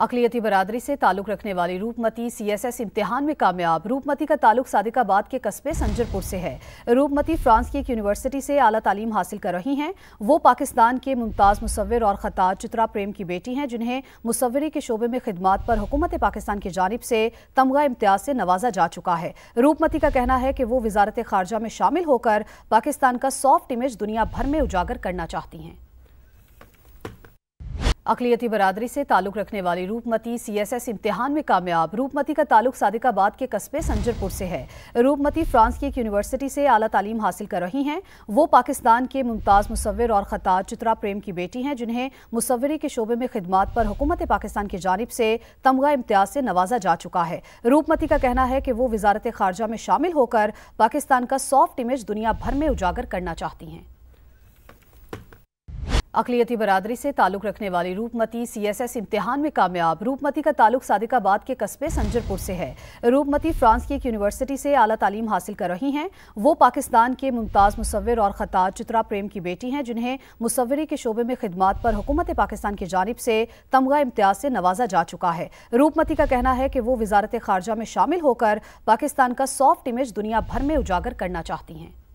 अकलीती बरदरी से ताल्लुक़ रखने वाली रूपमती सी एस एस इम्तहान में कामयाब रूपमती का ताल्लुक सादिकाबाद के कस्बे संजरपुर से है रूपमती फ्रांस की एक यूनिवर्सिटी से अला तालीम हासिल कर रही हैं वो पाकिस्तान के मुमताज़ मुसविर और ख़ता चित्रा प्रेम की बेटी हैं जिन्हें मुसविरी के शोबे में खदमात पर हुकूमत पाकिस्तान की जानब से तमगा इम्तियाज़ से नवाजा जा चुका है रूपमती का कहना है कि वो वजारत खारजा में शामिल होकर पाकिस्तान का सॉफ्ट इमेज दुनिया भर में उजागर करना चाहती हैं अकलीती बरदरी से ताल्लुक़ रखने वाली रूपमती सीएसएस इम्तिहान में कामयाब रूपमती का ताल्लुक सादिकाबाद के कस्बे संजरपुर से है रूपमती फ्रांस की एक यूनिवर्सिटी से आला तालीम हासिल कर रही हैं वो पाकिस्तान के मुमताज़ मुसविर और ख़ताज चित्रा प्रेम की बेटी हैं जिन्हें मुसविरी के शोबे में खदमात पर हुकूमत पाकिस्तान की जानब से तमगा इम्तियाज़ से नवाजा जा चुका है रूपमती का कहना है कि वो वजारत खारजा में शामिल होकर पाकिस्तान का सॉफ्ट इमेज दुनिया भर में उजागर करना चाहती हैं अकलीती बरदरी से ताल्लुक़ रखने वाली रूपमती सी एस एस इम्तहान में कामयाब रूपमती का ताल्लुक सादिकाबाद के कस्बे संजरपुर से है रूपमती फ्रांस की एक यूनिवर्सिटी से अला तालीम हासिल कर रही हैं वो पाकिस्तान के मुमताज़ मुसविर और ख़ता चित्रा प्रेम की बेटी हैं जिन्हें मुसवरी के शोबे में खदमात पर हुकूमत पाकिस्तान की जानब से तमगा इम्तियाज़ से नवाजा जा चुका है रूपमती का कहना है कि वो वजारत खारजा में शामिल होकर पाकिस्तान का सॉफ्ट इमेज दुनिया भर में उजागर करना चाहती हैं